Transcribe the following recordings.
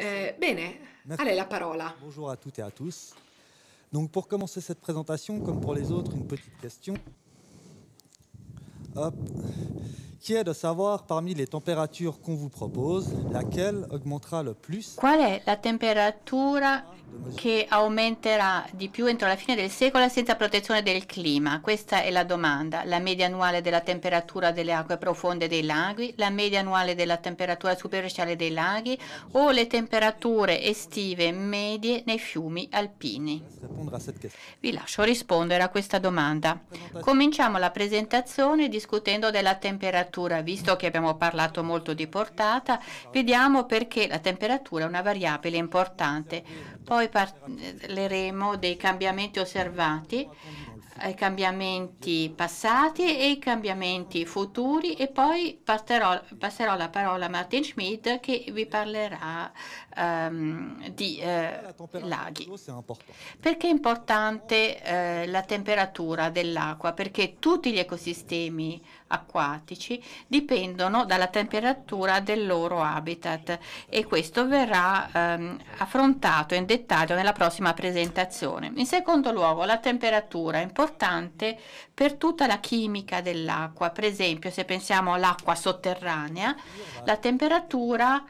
Eh, bene, allez la Bonjour à toutes et à tous. Donc pour commencer cette présentation, comme pour les autres, une petite question. Hop. qui est de savoir parmi les températures qu'on vous propose laquelle augmentera le plus. Qual è la temperatura che aumenterà di più entro la fine del secolo senza protezione del clima? Questa è la domanda. La media annuale della temperatura delle acque profonde dei laghi, la media annuale della temperatura superficiale dei laghi o le temperature estive medie nei fiumi alpini? Vi lascio rispondere a questa domanda. Cominciamo la presentazione discutendo della temperatura temperatura, visto che abbiamo parlato molto di portata, vediamo perché la temperatura è una variabile importante. Poi parleremo dei cambiamenti osservati, i eh, cambiamenti passati e i cambiamenti futuri e poi parterò, passerò la parola a Martin Schmidt che vi parlerà um, di eh, laghi. Perché è importante eh, la temperatura dell'acqua? Perché tutti gli ecosistemi acquatici dipendono dalla temperatura del loro habitat e questo verrà ehm, affrontato in dettaglio nella prossima presentazione. In secondo luogo la temperatura è importante per tutta la chimica dell'acqua, per esempio se pensiamo all'acqua sotterranea la temperatura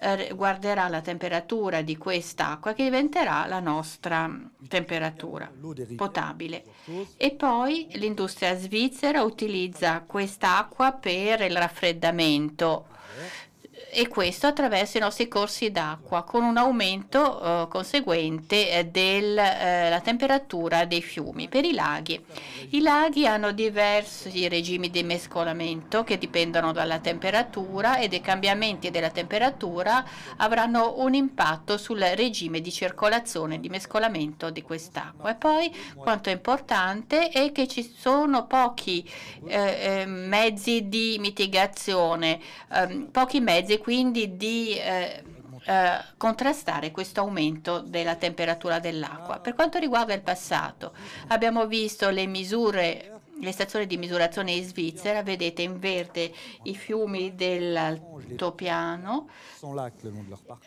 eh, guarderà la temperatura di quest'acqua che diventerà la nostra temperatura potabile e poi l'industria svizzera utilizza questo quest'acqua per il raffreddamento e questo attraverso i nostri corsi d'acqua con un aumento eh, conseguente della eh, eh temperatura dei fiumi. Per i laghi, i laghi hanno diversi regimi di mescolamento che dipendono dalla temperatura e dei cambiamenti della temperatura avranno un impatto sul regime di circolazione di mescolamento di quest'acqua. E poi quanto è importante è che ci sono pochi eh, eh mezzi di mitigazione, ehm, pochi mezzi paese quindi di eh, eh, contrastare questo aumento della temperatura dell'acqua. Per quanto riguarda il passato, abbiamo visto le misure le stazioni di misurazione in Svizzera, vedete in verde i fiumi dell'altopiano,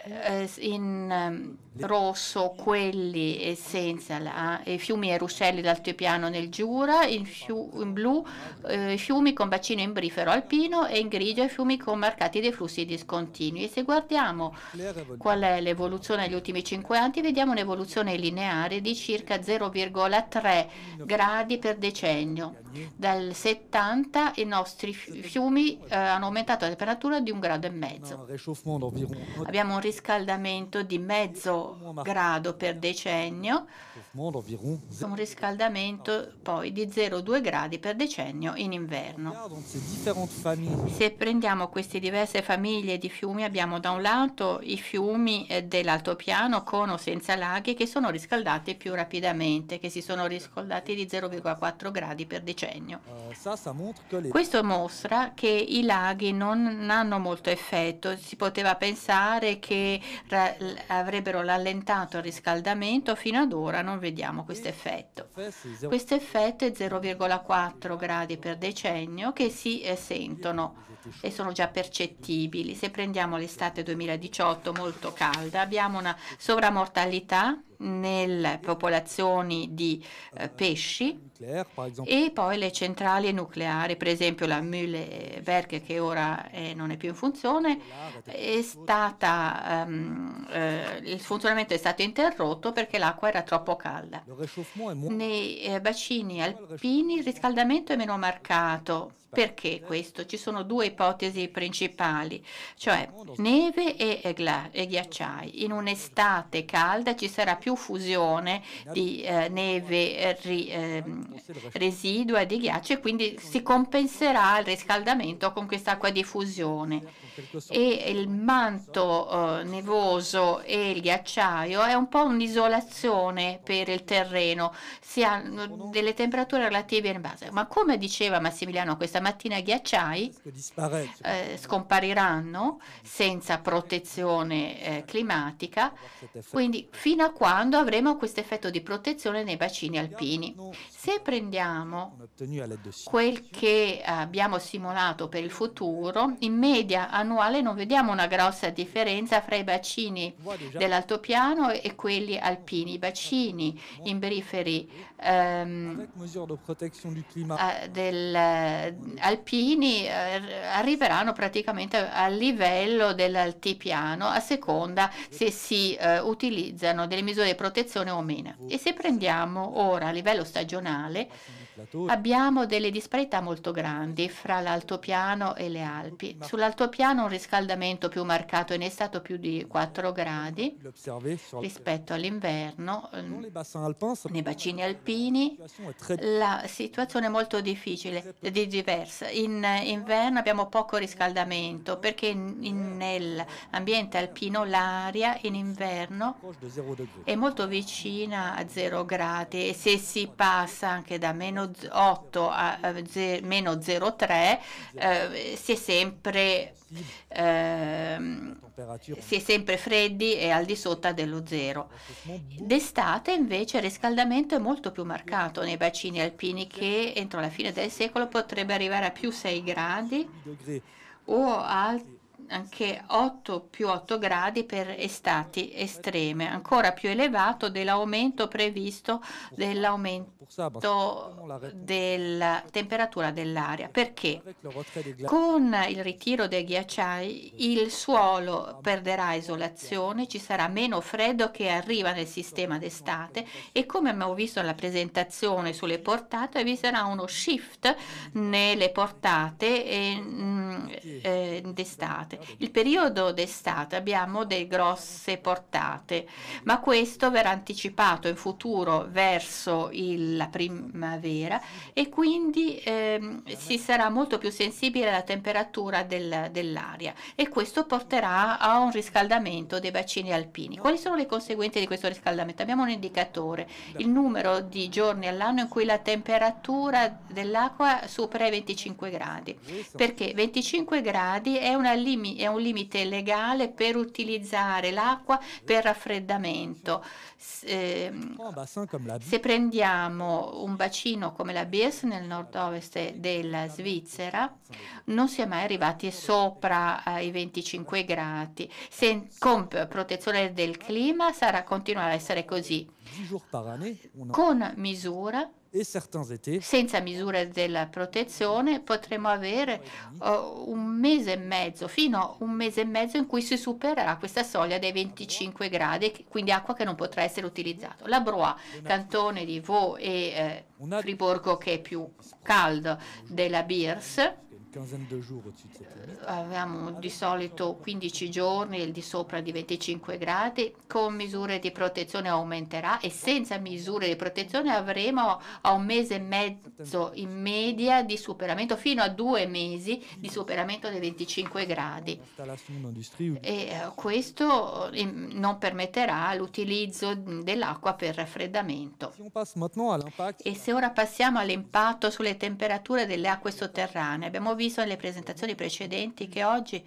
eh, in ehm, rosso quelli senza i fiumi e ruscelli d'altopiano nel Giura, in, fiu, in blu eh, i fiumi con bacino imbrifero alpino e in grigio i fiumi con marcati dei flussi discontinui. E se guardiamo qual è l'evoluzione negli ultimi 5 anni, vediamo un'evoluzione lineare di circa 0,3 gradi per decennio. Dal 70 i nostri fiumi eh, hanno aumentato la temperatura di un grado e mezzo. Abbiamo un riscaldamento di mezzo grado per decennio, un riscaldamento poi di 0,2 gradi per decennio in inverno. Se prendiamo queste diverse famiglie di fiumi abbiamo da un lato i fiumi eh, dell'altopiano con o senza laghi che sono riscaldati più rapidamente, che si sono riscaldati di 0,4 gradi per decennio decennio. Eh, questo mostra che i laghi non hanno molto effetto, si poteva pensare che avrebbero rallentato il riscaldamento, fino ad ora non vediamo questo effetto. Eh, questo effetto è 0,4 gradi per decennio che si eh, sentono e sono già percettibili. Se prendiamo l'estate 2018 molto calda abbiamo una sovramortalità nelle popolazioni di eh, pesci e poi le centrali nucleari, per esempio la Mühlewerk che ora eh, non è più in funzione, stata, um, eh, il funzionamento è stato interrotto perché l'acqua era troppo calda. Nei eh, bacini alpini il riscaldamento è meno marcato. Perché questo? Ci sono due ipotesi principali, cioè neve e, e ghiacciai. In un'estate calda ci sarà più più fusione di eh, neve eh, ri, eh, residua di ghiaccio e quindi si compenserà il riscaldamento con quest'acqua di fusione. E il manto eh, nevoso e il ghiacciaio è un po' un'isolazione per il terreno, si hanno delle temperature relative in base. Ma come diceva Massimiliano questa mattina, i ghiacciai eh, scompariranno senza protezione eh, climatica, quindi fino a quando quando avremo questo effetto di protezione nei bacini alpini. Se prendiamo quel che eh, abbiamo simulato per il futuro, in media annuale non vediamo una grossa differenza fra i bacini dell'altopiano e quelli alpini. I bacini in periferi ehm, eh, del, eh, alpini arriveranno praticamente al livello dell'altipiano a seconda se si eh, utilizzano delle misure di protezione o meno. E se prendiamo ora a livello stagionale, Abbiamo delle disparità molto grandi fra l'altopiano e le Alpi. Sull'altopiano un riscaldamento più marcato in estate più di 4 gradi rispetto all'inverno. Ehm, nei bacini alpini la situazione è molto difficile, diversa. In inverno abbiamo poco riscaldamento perché in, in, nell'ambiente alpino l'aria in inverno è molto vicina a 0 gradi e se si passa anche da meno meno 8 a meno 0,3 eh, si è sempre eh, si è sempre freddi e al di sotto dello zero. D'estate invece il riscaldamento è molto più marcato nei bacini alpini che entro la fine del secolo potrebbe arrivare a più 6 gradi o altri anche 8 più 8 gradi per estati estreme, ancora più elevato dell'aumento previsto dell'aumento della temperatura dell'aria. Perché? Con il ritiro dei ghiacciai il suolo perderà isolazione, ci sarà meno freddo che arriva nel sistema d'estate e come abbiamo visto nella presentazione sulle portate vi sarà uno shift nelle portate mm, eh, d'estate portate. Il periodo d'estate abbiamo delle grosse portate, ma questo verrà anticipato in futuro verso il, la primavera e quindi eh, si sarà molto più sensibile alla temperatura del, dell'aria e questo porterà a un riscaldamento dei bacini alpini. Quali sono le conseguenze di questo riscaldamento? Abbiamo un indicatore, il numero di giorni all'anno in cui la temperatura dell'acqua supera i 25 gradi, perché 25 gradi è una limitazione è un limite legale per utilizzare l'acqua per raffreddamento. Se, ehm, oh, se prendiamo un bacino come la Bies nel nord-ovest della Svizzera, non si è mai arrivati sopra i 25 gradi. Se con protezione del clima sarà, continuerà a essere così. Con misura e certains étés. Senza misure della protezione potremo avere uh, un mese e mezzo, fino a un mese e mezzo in cui si supererà questa soglia dei 25 gradi, quindi acqua che non potrà essere utilizzata. La Broa, cantone di Vaux e eh, Friborgo che è più caldo della Birs, quinzaine de jours au-dessus de cette euh, limite. Avevamo di solito 15 giorni al di sopra di 25 gradi, con misure di protezione aumenterà e senza misure di protezione avremo a un mese e mezzo in media di superamento, fino a due mesi di superamento dei 25 gradi. E eh, questo eh, non permetterà l'utilizzo dell'acqua per raffreddamento. E se ora passiamo all'impatto sulle temperature delle acque sotterranee, abbiamo visto visto nelle presentazioni precedenti che oggi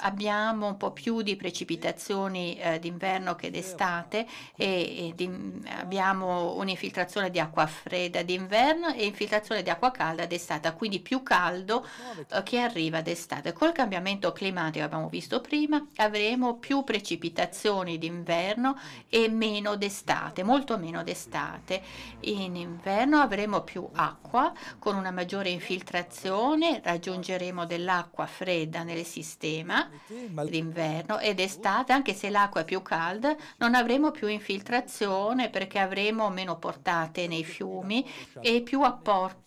abbiamo un po' più di precipitazioni eh, d'inverno che d'estate e, e di, abbiamo un'infiltrazione di acqua fredda d'inverno e infiltrazione di acqua calda d'estate, quindi più caldo eh, che arriva d'estate. Col cambiamento climatico, abbiamo visto prima, avremo più precipitazioni d'inverno e meno d'estate, molto meno d'estate. In inverno avremo più acqua con una maggiore infiltrazione raggiungeremo dell'acqua fredda nel sistema d'inverno ed estate, anche se l'acqua è più calda, non avremo più infiltrazione perché avremo meno portate nei fiumi e più apporto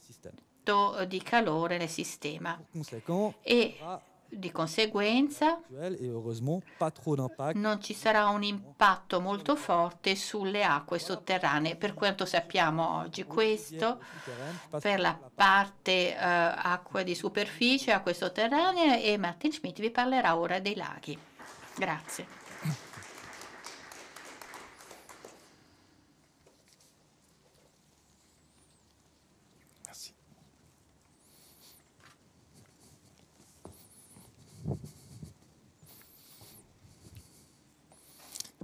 di calore nel sistema. E ah. Di conseguenza non ci sarà un impatto molto forte sulle acque sotterranee, per quanto sappiamo oggi. Questo per la parte uh, eh, acqua di superficie, acque sotterranee e Martin Schmidt vi parlerà ora dei laghi. Grazie.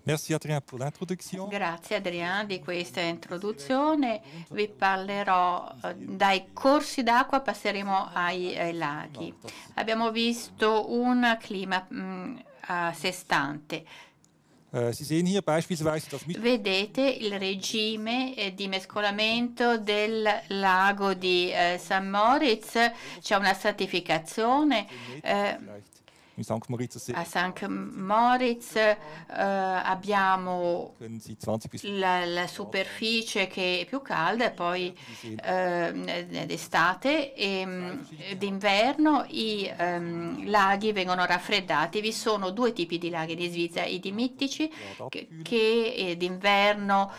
Merci Adrien pour l'introduction. Grazie Adrien di questa introduzione. Vi parlerò eh, dai corsi d'acqua, passeremo ai, ai laghi. Abbiamo visto un clima mh, mm, a sé stante. Eh, Vedete il regime eh, di mescolamento del lago di San Moritz, c'è una stratificazione. Eh, in St. Moritz a St. Moritz eh, abbiamo la, la, superficie che è più calda, e poi eh, d'estate e ehm, d'inverno i eh, laghi vengono raffreddati. Vi sono due tipi di laghi di Svizzera, i dimittici esatto. che, che eh, d'inverno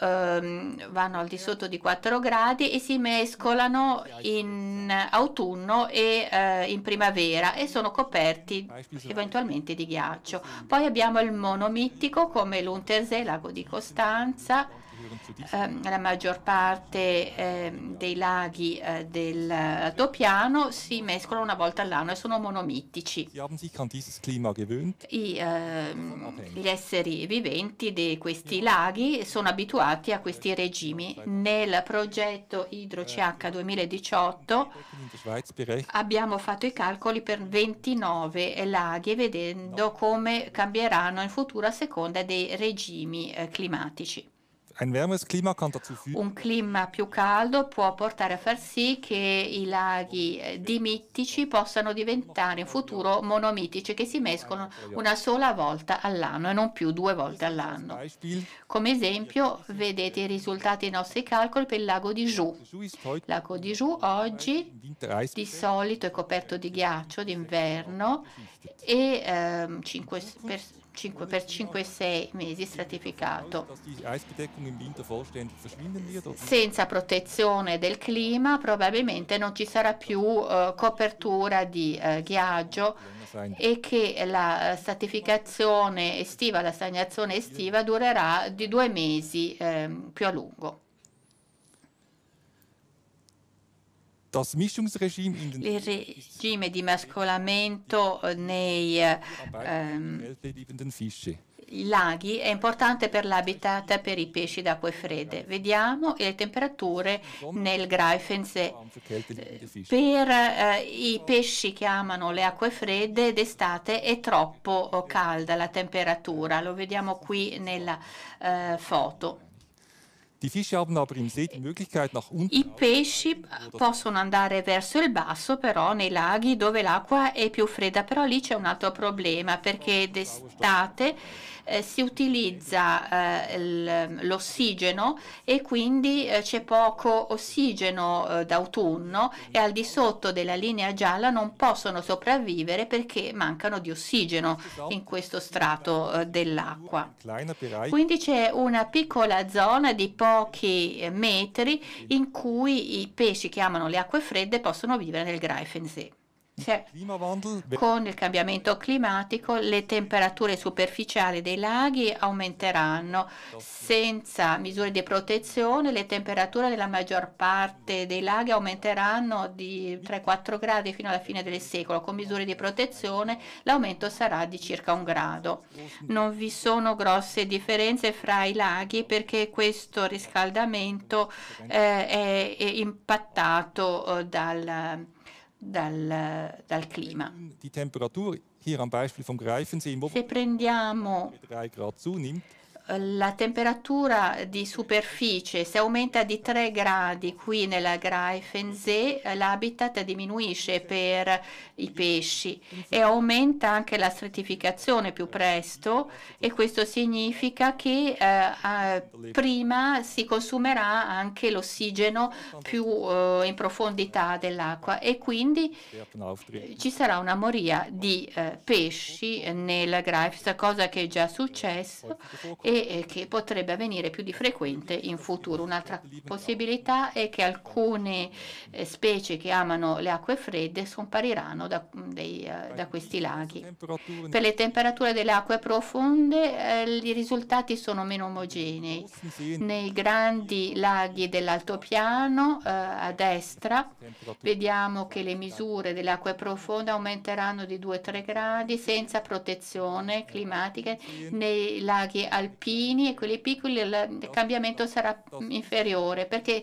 ehm, vanno al di sotto di 4 gradi e si mescolano in autunno e eh, in primavera e sono coperti strati ah, eventualmente di ghiaccio. Poi abbiamo il monomittico come l'Untersee, lago di Costanza, Ehm, la maggior parte ehm, dei laghi eh, del Altopiano eh, si mescolano una volta all'anno e sono monomittici. I, ehm, gli esseri viventi di questi laghi sono abituati a questi regimi. Nel progetto IdroCH eh. 2018 abbiamo fatto i calcoli per 29 laghi e vedendo come cambieranno in futuro a seconda dei regimi climatici. Un clima più caldo può portare a far sì che i laghi eh, dimittici possano diventare in futuro monomitici, che si mescolano una sola volta all'anno e non più due volte all'anno. Come esempio, vedete i risultati dei nostri calcoli per il lago di Joux. Il lago di Joux oggi di solito è coperto di ghiaccio d'inverno e eh, 5 persone 5 per 5 6 mesi stratificato. Senza protezione del clima probabilmente non ci sarà più uh, copertura di uh, ghiaggio e che la eh, stratificazione estiva, la stagnazione estiva durerà di due mesi eh, più a lungo. Das Mischungsregime in den Il regime di mascolamento eh, nei eh, ehm, laghi è importante per l'habitat e per i pesci d'acque fredde. Vediamo le temperature nel Greifensee. Per eh, i pesci che amano le acque fredde d'estate è troppo eh, calda la temperatura, lo vediamo qui nella eh, foto. I pesci possono andare verso il basso però nei laghi dove l'acqua è più fredda, però lì c'è un altro problema perché d'estate eh, si utilizza eh, l'ossigeno e quindi eh, c'è poco ossigeno eh, d'autunno e al di sotto della linea gialla non possono sopravvivere perché mancano di ossigeno in questo strato eh, dell'acqua. Quindi c'è una piccola zona di pochi eh, metri in cui i pesci che amano le acque fredde possono vivere nel Greifensee con il cambiamento climatico le temperature superficiali dei laghi aumenteranno. Senza misure di protezione le temperature della maggior parte dei laghi aumenteranno di 3-4 gradi fino alla fine del secolo. Con misure di protezione l'aumento sarà di circa un grado. Non vi sono grosse differenze fra i laghi perché questo riscaldamento eh, è, è, impattato eh, dal dal, dal clima. Se prendiamo la temperatura di superficie, se aumenta di 3 gradi qui nella Greifensee, eh, l'habitat diminuisce per i pesci e aumenta anche la stratificazione più presto e questo significa che eh, prima si consumerà anche l'ossigeno più eh, in profondità dell'acqua e quindi ci sarà una moria di eh, pesci nella Greifensee, cosa che è già successo. E e che potrebbe avvenire più di frequente in futuro. Un'altra possibilità è che alcune eh, specie che amano le acque fredde scompariranno da, dei, eh, da questi laghi. Per le temperature delle acque profonde eh, i risultati sono meno omogenei. Nei grandi laghi dell'altopiano eh, a destra vediamo che le misure delle acque profonde aumenteranno di 2-3 gradi senza protezione climatica nei laghi alpini alpini e quelli piccoli il cambiamento sarà inferiore perché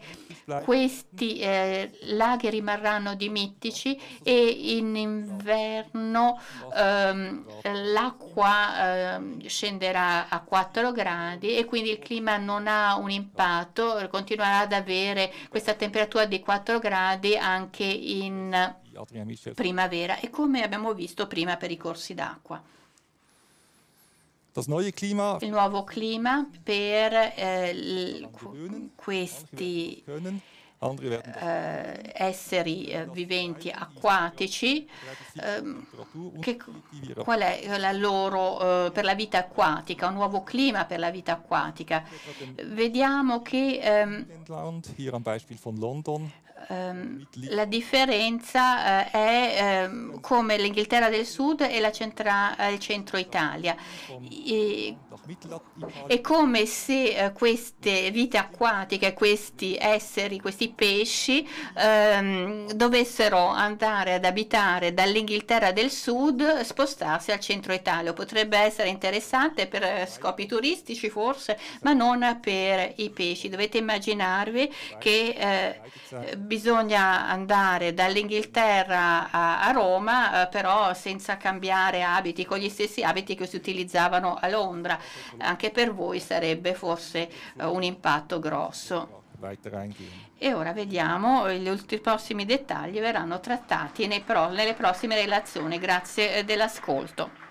questi eh, laghi rimarranno dimittici e in inverno ehm, l'acqua ehm, scenderà a 4 gradi e quindi il clima non ha un impatto, continuerà ad avere questa temperatura di 4 gradi anche in primavera e come abbiamo visto prima per i corsi d'acqua. Clima, il nuovo clima per eh, questi eh, esseri eh, viventi acquatici, ehm, che, qual è eh, la loro eh, per la vita acquatica, un nuovo clima per la vita acquatica. Vediamo che ehm, Ehm, la differenza uh, è um, come l'Inghilterra del Sud e la centra, il centro Italia. E è come se eh, queste vite acquatiche, questi esseri, questi pesci ehm, dovessero andare ad abitare dall'Inghilterra del Sud, spostarsi al centro Italia. Potrebbe essere interessante per eh, scopi turistici forse, ma non per i pesci. Dovete immaginarvi che eh, bisogna andare dall'Inghilterra a, a Roma, eh, però senza cambiare abiti, con gli stessi abiti che si utilizzavano a Londra. Eh, anche per voi sarebbe forse eh, un impatto grosso. E ora vediamo, eh, i prossimi dettagli verranno trattati pro, nelle prossime relazioni. Grazie dell'ascolto.